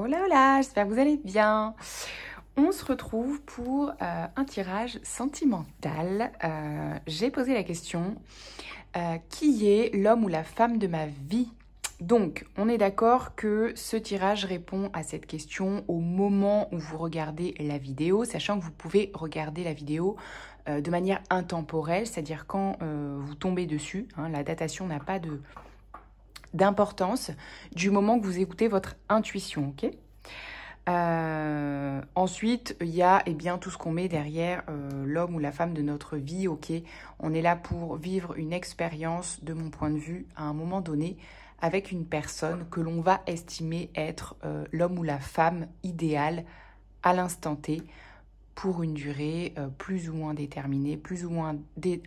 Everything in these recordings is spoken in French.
là là, j'espère que vous allez bien. On se retrouve pour euh, un tirage sentimental. Euh, j'ai posé la question euh, qui est l'homme ou la femme de ma vie donc, on est d'accord que ce tirage répond à cette question au moment où vous regardez la vidéo, sachant que vous pouvez regarder la vidéo de manière intemporelle, c'est-à-dire quand vous tombez dessus. Hein, la datation n'a pas de, d'importance du moment que vous écoutez votre intuition, ok euh, ensuite, il y a eh bien, tout ce qu'on met derrière euh, l'homme ou la femme de notre vie. Ok, on est là pour vivre une expérience, de mon point de vue, à un moment donné, avec une personne que l'on va estimer être euh, l'homme ou la femme idéale à l'instant T pour une durée plus ou moins déterminée, plus ou moins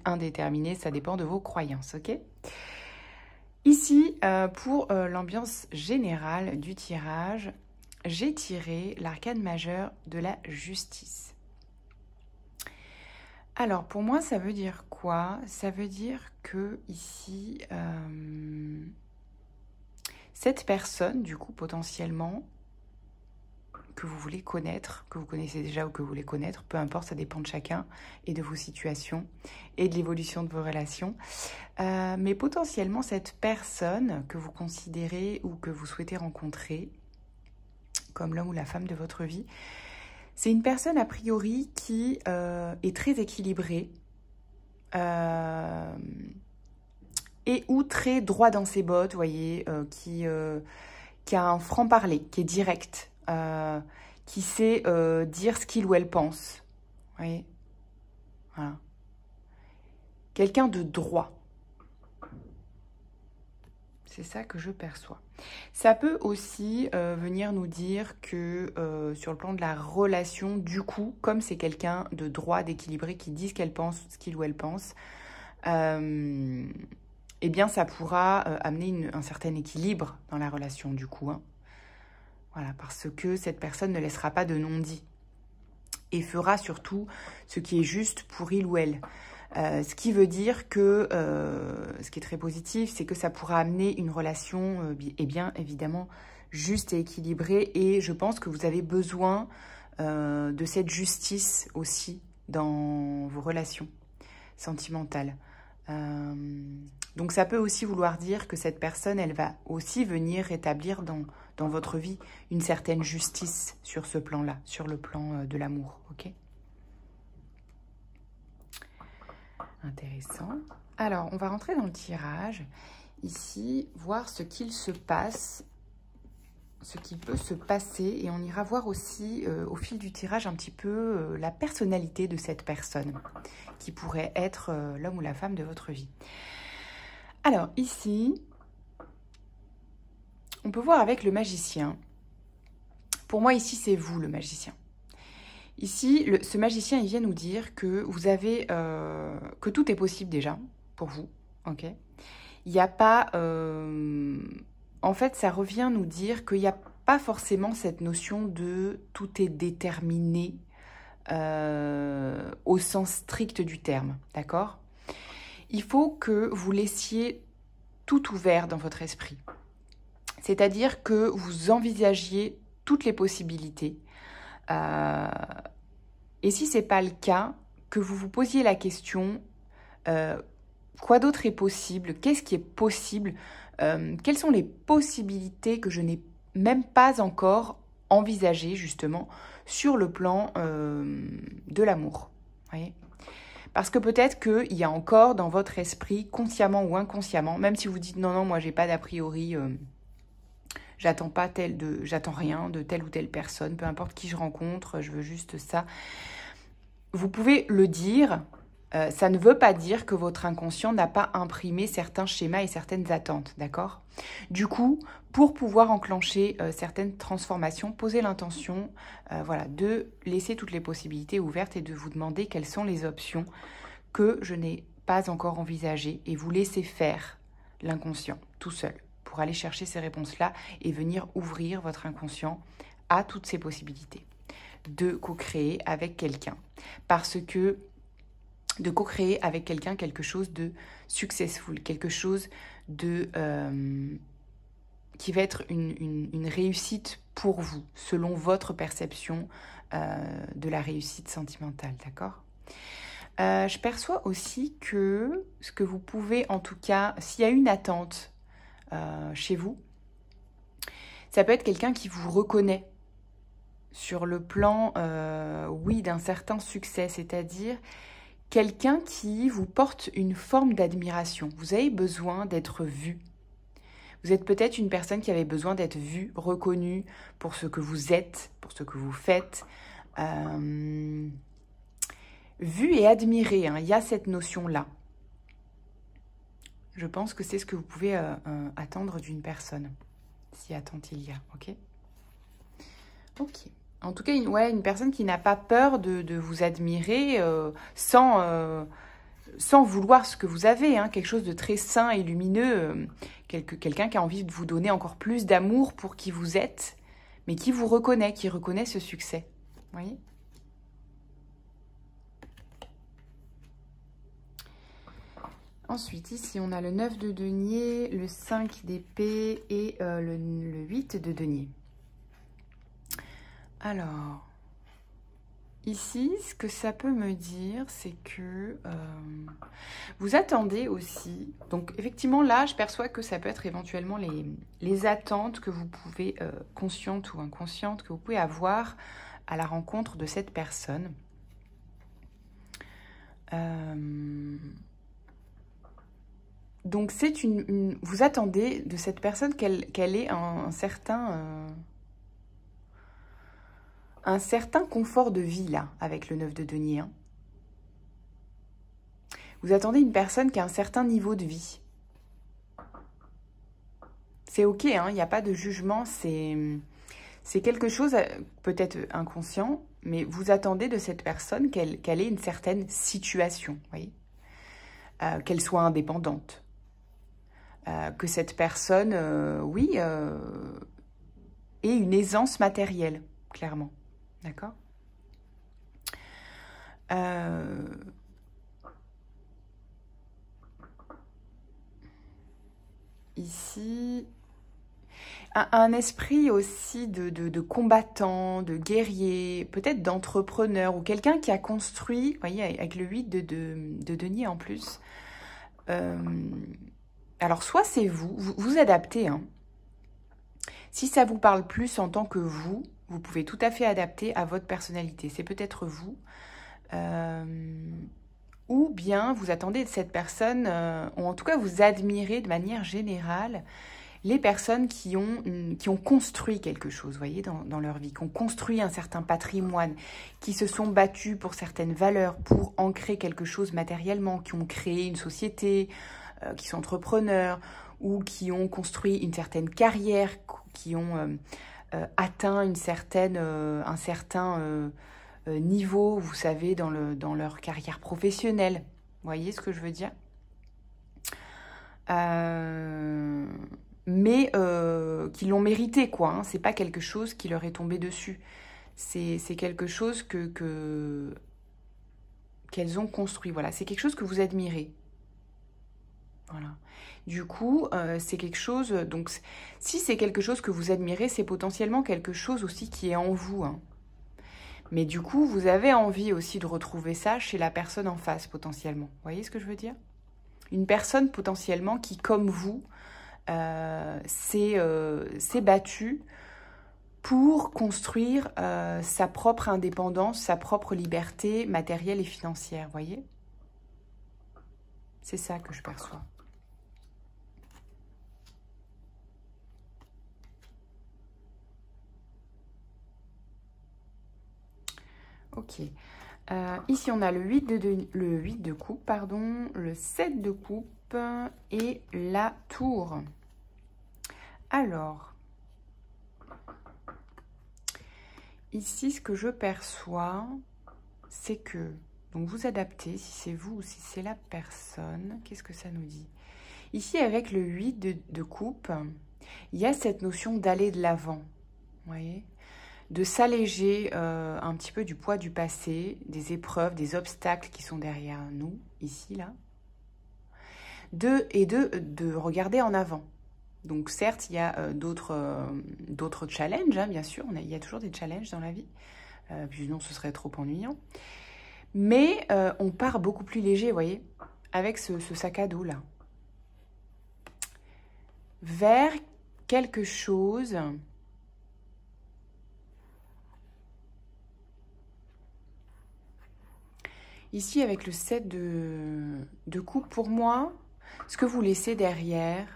indéterminée, ça dépend de vos croyances, ok Ici, euh, pour euh, l'ambiance générale du tirage, j'ai tiré l'arcane majeur de la justice. Alors pour moi, ça veut dire quoi Ça veut dire que ici, euh, cette personne, du coup potentiellement, que vous voulez connaître, que vous connaissez déjà ou que vous voulez connaître, peu importe, ça dépend de chacun et de vos situations et de l'évolution de vos relations. Euh, mais potentiellement, cette personne que vous considérez ou que vous souhaitez rencontrer, comme l'homme ou la femme de votre vie, c'est une personne a priori qui euh, est très équilibrée euh, et ou très droit dans ses bottes, vous voyez, qui, qui a un franc-parler, qui est direct, euh, qui sait euh, dire ce qu'il ou elle pense. Vous Voilà. Quelqu'un de droit. C'est ça que je perçois. Ça peut aussi euh, venir nous dire que sur le plan de la relation, du coup, comme c'est quelqu'un de droit, d'équilibré, qui dit ce qu'elle pense, ce qu'il ou elle pense, eh bien ça pourra amener un certain équilibre dans la relation du coup. Hein parce que cette personne ne laissera pas de non-dit et fera surtout ce qui est juste pour il ou elle. Euh, ce qui veut dire que, euh, ce qui est très positif, c'est que ça pourra amener une relation, euh, eh bien évidemment, juste et équilibrée. Et je pense que vous avez besoin de cette justice aussi dans vos relations sentimentales. donc ça peut aussi vouloir dire que cette personne, elle va aussi venir rétablir dans dans votre vie une certaine justice sur ce plan-là, sur le plan euh, de l'amour, ok Intéressant. Alors, on va rentrer dans le tirage. Ici, voir ce qu'il se passe, ce qui peut se passer. Et on ira voir aussi, euh, au fil du tirage, un petit peu euh, la personnalité de cette personne qui pourrait être l'homme ou la femme de votre vie. Alors, ici, on peut voir avec le magicien. Pour moi, ici, c'est vous le magicien. Ici, ce magicien, il vient nous dire que vous avez euh, que tout est possible déjà pour vous. Ok. Il n'y a pas. Euh, en fait, ça revient nous dire qu'il n'y a pas forcément cette notion de tout est déterminé euh, au sens strict du terme. D'accord. Il faut que vous laissiez tout ouvert dans votre esprit. C'est-à-dire que vous envisagiez toutes les possibilités. Euh, et si ce n'est pas le cas, que vous vous posiez la question, euh, quoi d'autre est possible Qu'est-ce qui est possible euh, Quelles sont les possibilités que je n'ai même pas encore envisagées justement sur le plan de l'amour parce que peut-être qu'il y a encore dans votre esprit, consciemment ou inconsciemment, même si vous dites non, non, moi j'ai pas d'a priori, J'attends pas tel de, j'attends rien de telle ou telle personne, peu importe qui je rencontre, je veux juste ça. Vous pouvez le dire, euh, ça ne veut pas dire que votre inconscient n'a pas imprimé certains schémas et certaines attentes, d'accord Du coup, pour pouvoir enclencher euh, certaines transformations, posez l'intention euh, voilà, de laisser toutes les possibilités ouvertes et de vous demander quelles sont les options que je n'ai pas encore envisagées et vous laissez faire l'inconscient tout seul pour aller chercher ces réponses-là et venir ouvrir votre inconscient à toutes ces possibilités de co-créer avec quelqu'un. Parce que de co-créer avec quelqu'un quelque chose de successful, quelque chose de... Euh, qui va être une, réussite pour vous, selon votre perception euh, de la réussite sentimentale, d'accord euh, Je perçois aussi que ce que vous pouvez, en tout cas, s'il y a une attente euh, chez vous. Ça peut être quelqu'un qui vous reconnaît sur le plan, euh, oui, d'un certain succès, c'est-à-dire quelqu'un qui vous porte une forme d'admiration. Vous avez besoin d'être vu. Vous êtes peut-être une personne qui avait besoin d'être vue, reconnue pour ce que vous êtes, pour ce que vous faites. Euh, vu et admiré, hein. il y a cette notion-là. Je pense que c'est ce que vous pouvez euh, euh, attendre d'une personne, si attente il y a, ok Ok. En tout cas, une, ouais, une personne qui n'a pas peur de, vous admirer euh, sans, sans vouloir ce que vous avez, hein, quelque chose de très sain et lumineux, quelqu'un qui a envie de vous donner encore plus d'amour pour qui vous êtes, mais qui vous reconnaît, qui reconnaît ce succès. Vous voyez Ensuite, ici, on a le 9 de denier, le 5 d'épée et euh, le, 8 de denier. Alors, ici, ce que ça peut me dire, c'est que euh, vous attendez aussi. Donc, effectivement, là, je perçois que ça peut être éventuellement les, attentes que vous pouvez, euh, conscientes ou inconscientes, que vous pouvez avoir à la rencontre de cette personne. Euh, donc c'est une, vous attendez de cette personne qu'elle ait un, certain euh, un certain confort de vie là avec le 9 de denier. Hein. Vous attendez une personne qui a un certain niveau de vie. C'est ok, hein, il n'y a pas de jugement, c'est quelque chose peut-être inconscient, mais vous attendez de cette personne qu'elle ait une certaine situation, euh, qu'elle soit indépendante euh, que cette personne, euh, oui, euh, ait une aisance matérielle, clairement. D'accord Ici, un, esprit aussi de, de, combattant, de guerrier, peut-être d'entrepreneur ou quelqu'un qui a construit, voyez, avec le 8 de, de, Denis en plus, euh, alors soit c'est vous, vous vous adaptez. Hein. Si ça vous parle plus en tant que vous, vous pouvez tout à fait adapter à votre personnalité. C'est peut-être vous. Euh, ou bien vous attendez de cette personne, euh, ou en tout cas vous admirez de manière générale les personnes qui ont, qui ont construit quelque chose, voyez, dans, leur vie, qui ont construit un certain patrimoine, qui se sont battus pour certaines valeurs, pour ancrer quelque chose matériellement, qui ont créé une société, euh, qui sont entrepreneurs ou qui ont construit une certaine carrière, qui ont euh, euh, atteint une certaine, un certain niveau, vous savez, dans, le, dans leur carrière professionnelle. Vous voyez ce que je veux dire mais euh, qui l'ont mérité, quoi. Ce hein. C'est pas quelque chose qui leur est tombé dessus. C'est quelque chose que qu'elles ont construit. Voilà, c'est quelque chose que vous admirez. Voilà. Du coup, euh, c'est quelque chose. Donc, si c'est quelque chose que vous admirez, c'est potentiellement quelque chose aussi qui est en vous. Hein. Mais du coup, vous avez envie aussi de retrouver ça chez la personne en face, potentiellement. Vous voyez ce que je veux dire Une personne potentiellement qui, comme vous, euh, euh, s'est battue pour construire sa propre indépendance, sa propre liberté matérielle et financière, Vous voyez C'est ça que je perçois. Euh, ici, on a le 8 de, le 8 de coupe, pardon, le 7 de coupe et la tour. Alors, ici, ce que je perçois, c'est que, donc vous adaptez, si c'est vous ou si c'est la personne, qu'est-ce que ça nous dit Ici, avec le 8 de, de coupe, il y a cette notion d'aller de l'avant, vous voyez de s'alléger euh, un petit peu du poids du passé, des épreuves, des obstacles qui sont derrière nous, ici, là. De, et de, de regarder en avant. Donc certes, il y a euh, euh, d'autres challenges, hein, bien sûr, on a, il y a toujours des challenges dans la vie, sinon ce serait trop ennuyant. Mais on part beaucoup plus léger, vous voyez, avec ce sac à dos là. Vers quelque chose Ici, avec le set de, de coupe, pour moi, ce que vous laissez derrière,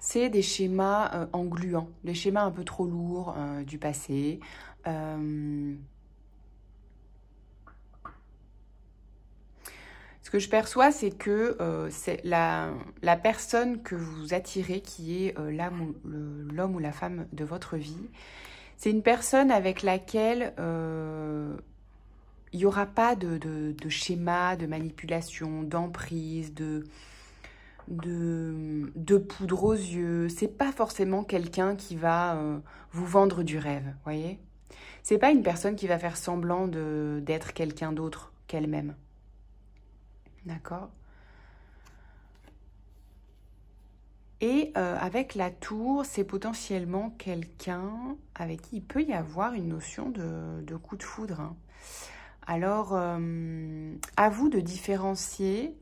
c'est des schémas euh, engluants, des schémas un peu trop lourds euh, du passé. Euh, ce que je perçois, c'est que c'est la, la, personne que vous attirez, qui est l'homme ou la femme de votre vie, c'est une personne avec laquelle il n'y aura pas de, schéma, de manipulation, d'emprise, de, de, poudre aux yeux. C'est pas forcément quelqu'un qui va euh, vous vendre du rêve, voyez C'est pas une personne qui va faire semblant d'être quelqu'un d'autre qu'elle-même. D'accord Et euh, avec la tour, c'est potentiellement quelqu'un avec qui il peut y avoir une notion de, coup de foudre. Hein. Alors, euh, à vous de différencier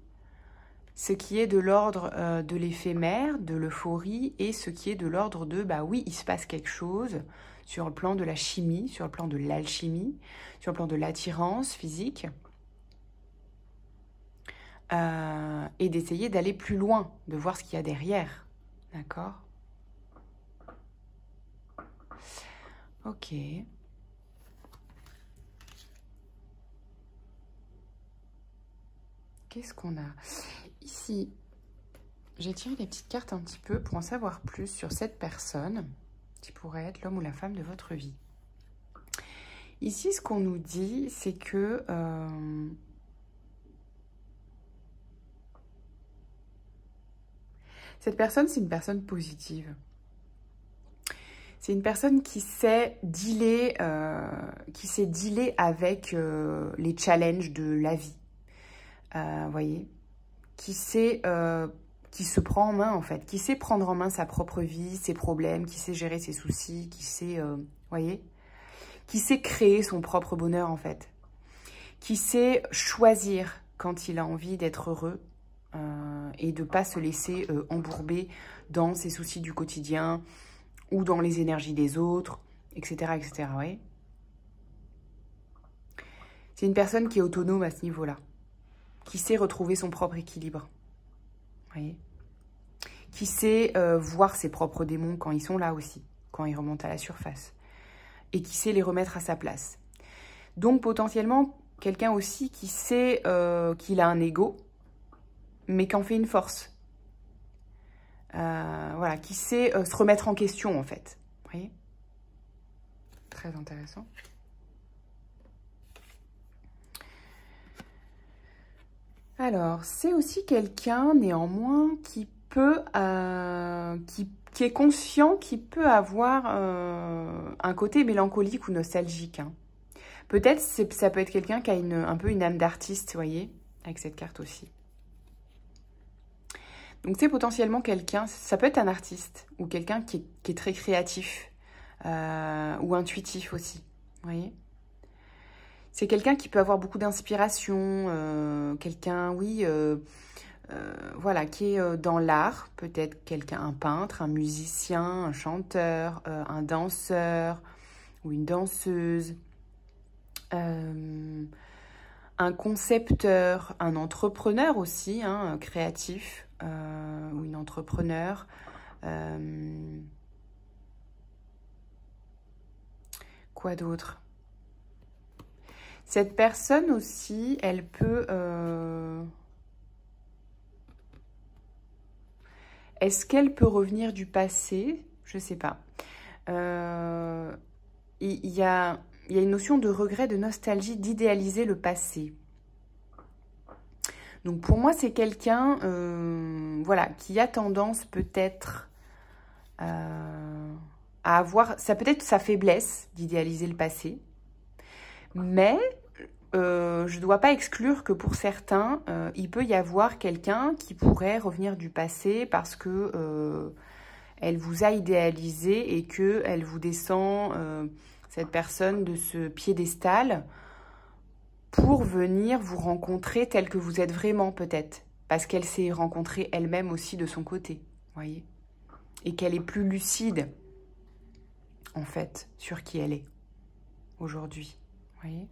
ce qui est de l'ordre euh, de l'éphémère, de l'euphorie, et ce qui est de l'ordre de, bah oui, il se passe quelque chose sur le plan de la chimie, sur le plan de l'alchimie, sur le plan de l'attirance physique, euh, et d'essayer d'aller plus loin, de voir ce qu'il y a derrière. D'accord Ok. ce qu'on a Ici, j'ai tiré les petites cartes un petit peu pour en savoir plus sur cette personne qui pourrait être l'homme ou la femme de votre vie. Ici, ce qu'on nous dit, c'est que... Euh, cette personne, c'est une personne positive. C'est une personne qui sait dealer, euh, qui sait dealer avec euh, les challenges de la vie, euh, voyez, qui sait euh, qui se prend en main en fait, qui sait prendre en main sa propre vie, ses problèmes, qui sait gérer ses soucis, qui sait, euh, voyez, qui sait créer son propre bonheur en fait, qui sait choisir quand il a envie d'être heureux et de pas se laisser embourber dans ses soucis du quotidien ou dans les énergies des autres, etc., etc. C'est une personne qui est autonome à ce niveau-là qui sait retrouver son propre équilibre. Voyez qui sait euh, voir ses propres démons quand ils sont là aussi, quand ils remontent à la surface, et qui sait les remettre à sa place. Donc potentiellement, quelqu'un aussi qui sait euh, qu'il a un ego, mais qu'en fait une force. Euh, voilà, qui sait se remettre en question en fait. Vous voyez Très intéressant. Alors, c'est aussi quelqu'un néanmoins qui peut, euh, qui, est conscient, qui peut avoir euh, un côté mélancolique ou nostalgique. Hein. Peut-être ça peut être quelqu'un qui a un peu une âme d'artiste, vous voyez, avec cette carte aussi. Donc c'est potentiellement quelqu'un, ça peut être un artiste ou quelqu'un qui, est très créatif euh, ou intuitif aussi, vous voyez. C'est quelqu'un qui peut avoir beaucoup d'inspiration, euh, quelqu'un, oui, euh, euh, voilà, qui est dans l'art, peut-être quelqu'un, un peintre, un musicien, un chanteur, un danseur ou une danseuse, un concepteur, un entrepreneur aussi, hein, créatif ou une entrepreneur. quoi d'autre cette personne aussi, elle peut... Euh, est-ce qu'elle peut revenir du passé Je ne sais pas. Euh, il y, a, une notion de regret, de nostalgie, d'idéaliser le passé. Donc pour moi, c'est quelqu'un euh, voilà, qui a tendance peut-être à avoir... Ça peut être sa faiblesse d'idéaliser le passé. Mais euh, je ne dois pas exclure que pour certains, euh, il peut y avoir quelqu'un qui pourrait revenir du passé parce que euh, vous a idéalisé et qu'elle vous descend, cette personne, de ce piédestal pour venir vous rencontrer tel que vous êtes vraiment peut-être. Parce qu'elle s'est rencontrée elle-même aussi de son côté, voyez Et qu'elle est plus lucide, en fait, sur qui elle est aujourd'hui voyez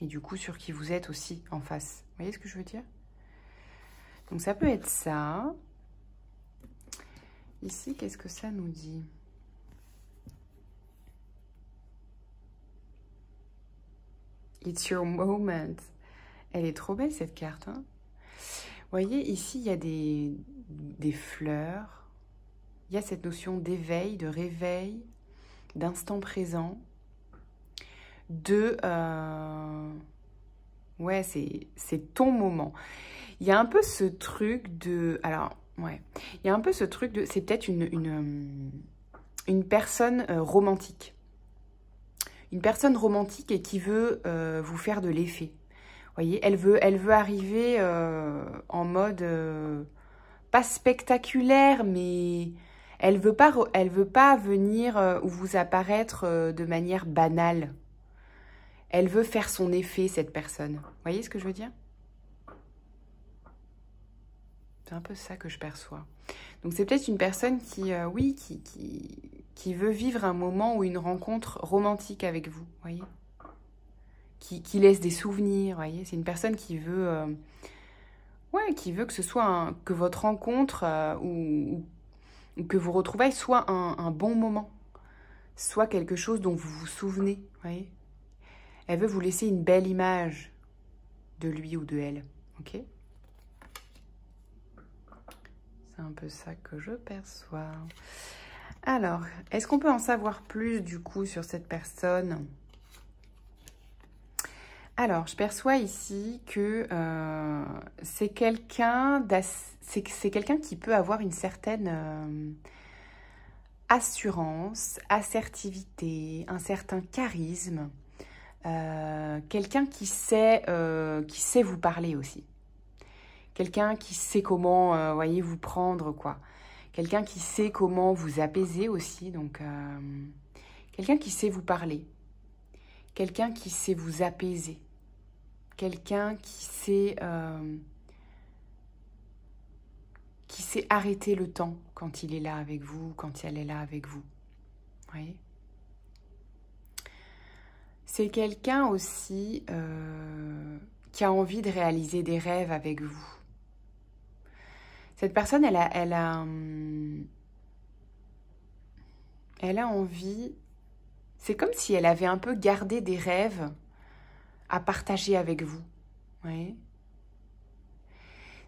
Et du coup, sur qui vous êtes aussi en face. Vous voyez ce que je veux dire Donc, ça peut être ça. Ici, qu'est-ce que ça nous dit It's your moment. Elle est trop belle, cette carte. Hein voyez, ici, il y a des, des fleurs. Il y a cette notion d'éveil, de réveil, d'instant présent de... Euh, ouais, c'est ton moment. Il y a un peu ce truc de... Alors, ouais. Il y a un peu ce truc de... C'est peut-être une, une, euh, personne euh, romantique. Une personne romantique et qui veut vous faire de l'effet. voyez, elle veut, elle veut arriver en mode... pas spectaculaire, mais... Elle veut pas, veut pas venir ou vous apparaître de manière banale. Elle veut faire son effet, cette personne. Vous voyez ce que je veux dire C'est un peu ça que je perçois. Donc c'est peut-être une personne qui, euh, oui, qui, qui, qui, veut vivre un moment ou une rencontre romantique avec vous, voyez qui, laisse des souvenirs, voyez C'est une personne qui veut... Euh, ouais, qui veut que ce soit que votre rencontre euh, ou, que vous retrouvez soit un, bon moment, soit quelque chose dont vous vous souvenez, voyez elle veut vous laisser une belle image de lui ou de elle. Ok C'est un peu ça que je perçois. Alors, est-ce qu'on peut en savoir plus du coup sur cette personne alors, je perçois ici que euh, c'est quelqu'un c'est quelqu'un qui peut avoir une certaine euh, assurance, assertivité, un certain charisme. Euh, quelqu'un qui sait, euh, qui sait vous parler aussi. Quelqu'un qui sait comment, euh, voyez, vous prendre, quoi. Quelqu'un qui sait comment vous apaiser aussi, donc... quelqu'un qui sait vous parler. Quelqu'un qui sait vous apaiser. Quelqu'un qui sait... qui sait arrêter le temps quand il est là avec vous, quand elle est là avec vous. Vous voyez c'est quelqu'un aussi euh, qui a envie de réaliser des rêves avec vous. Cette personne, elle a, elle a, hum, elle a envie. C'est comme si elle avait un peu gardé des rêves à partager avec vous. Oui.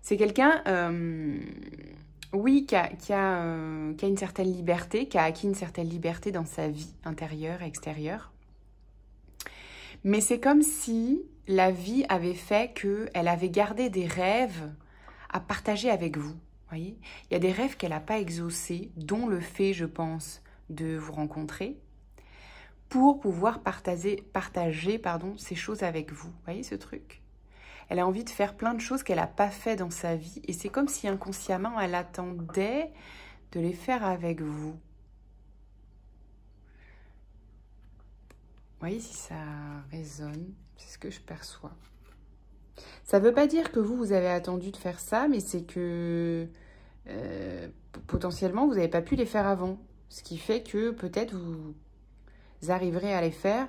C'est quelqu'un, euh, oui, qui a, euh, a une certaine liberté, qui a acquis une certaine liberté dans sa vie intérieure, et extérieure mais c'est comme si la vie avait fait qu'elle avait gardé des rêves à partager avec vous. Voyez Il y a des rêves qu'elle n'a pas exaucés, dont le fait, je pense, de vous rencontrer, pour pouvoir partager, partager pardon, ces choses avec vous. Voyez ce truc Elle a envie de faire plein de choses qu'elle n'a pas fait dans sa vie, et c'est comme si inconsciemment, elle attendait de les faire avec vous. voyez si ça résonne, c'est ce que je perçois. Ça ne veut pas dire que vous, vous avez attendu de faire ça, mais c'est que euh, potentiellement, vous n'avez pas pu les faire avant. Ce qui fait que peut-être vous arriverez à les faire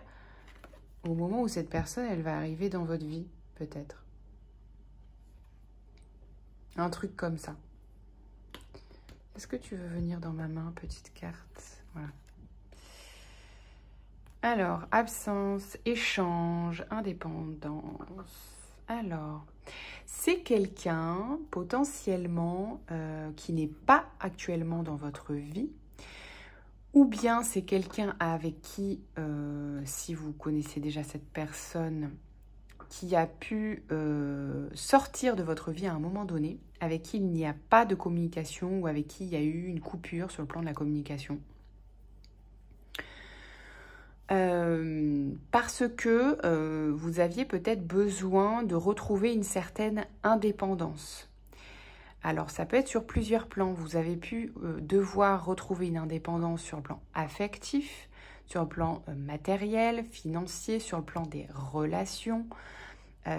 au moment où cette personne, elle va arriver dans votre vie, peut-être. Un truc comme ça. Est-ce que tu veux venir dans ma main, petite carte Voilà. Alors, absence, échange, indépendance. Alors, c'est quelqu'un potentiellement euh, qui n'est pas actuellement dans votre vie, ou bien c'est quelqu'un avec qui, euh, si vous connaissez déjà cette personne, qui a pu euh, sortir de votre vie à un moment donné, avec qui il n'y a pas de communication ou avec qui il y a eu une coupure sur le plan de la communication. Euh, parce que euh, vous aviez peut-être besoin de retrouver une certaine indépendance. Alors ça peut être sur plusieurs plans. Vous avez pu euh, devoir retrouver une indépendance sur le plan affectif, sur le plan matériel, financier, sur le plan des relations.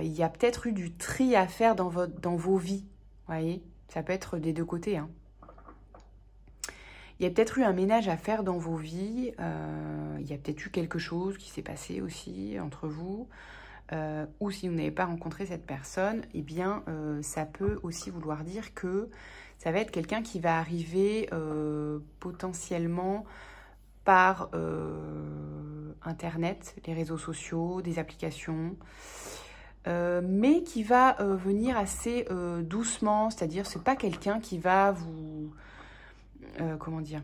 il y a peut-être eu du tri à faire dans, votre, dans vos vies, voyez Ça peut être des deux côtés. Hein. Il y a peut-être eu un ménage à faire dans vos vies, euh, il y a peut-être eu quelque chose qui s'est passé aussi entre vous, euh, ou si vous n'avez pas rencontré cette personne, eh bien, euh, ça peut aussi vouloir dire que ça va être quelqu'un qui va arriver potentiellement par Internet, les réseaux sociaux, des applications, mais qui va venir assez doucement, c'est-à-dire c'est pas quelqu'un qui va vous euh, comment dire,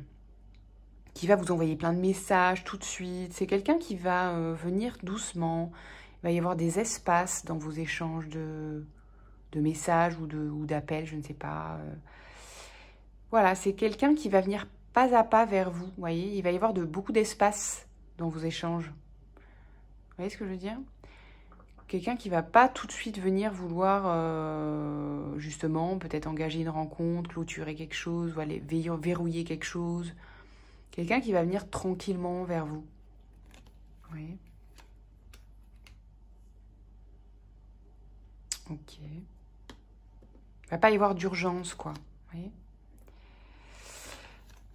qui va vous envoyer plein de messages tout de suite. C'est quelqu'un qui va euh, venir doucement. Il va y avoir des espaces dans vos échanges de, de messages ou d'appels, ou je ne sais pas. Euh. Voilà, c'est quelqu'un qui va venir pas à pas vers vous, voyez. Il va y avoir de, beaucoup d'espace dans vos échanges. Vous voyez ce que je veux dire quelqu'un qui va pas tout de suite venir vouloir euh, justement peut-être engager une rencontre, clôturer quelque chose, ou verrouiller quelque chose. Quelqu'un qui va venir tranquillement vers vous. Oui. Ok. Il va pas y avoir d'urgence, quoi. Oui.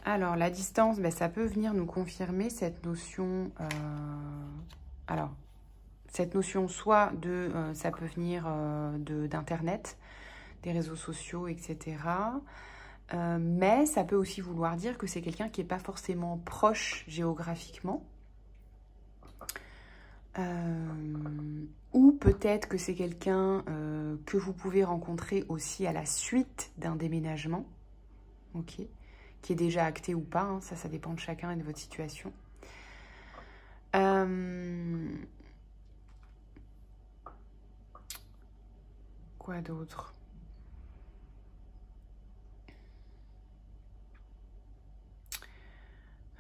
Alors, la distance, ben, ça peut venir nous confirmer cette notion... Euh, alors, cette notion soit de, euh, ça peut venir euh, d'Internet, des réseaux sociaux, etc. Euh, mais ça peut aussi vouloir dire que c'est quelqu'un qui n'est pas forcément proche géographiquement. ou peut-être que c'est quelqu'un que vous pouvez rencontrer aussi à la suite d'un déménagement, OK qui est déjà acté ou pas, hein, ça ça dépend de chacun et de votre situation. Euh, Quoi d'autre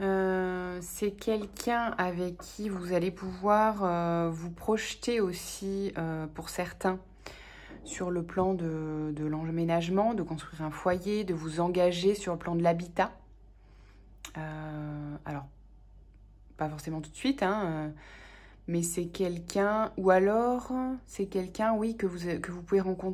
euh, c'est quelqu'un avec qui vous allez pouvoir euh, vous projeter aussi euh, pour certains sur le plan de, de l'emménagement, de construire un foyer, de vous engager sur le plan de l'habitat. alors, pas forcément tout de suite, hein, mais c'est quelqu'un, ou alors c'est quelqu'un, oui, que vous, que vous pouvez rencontrer.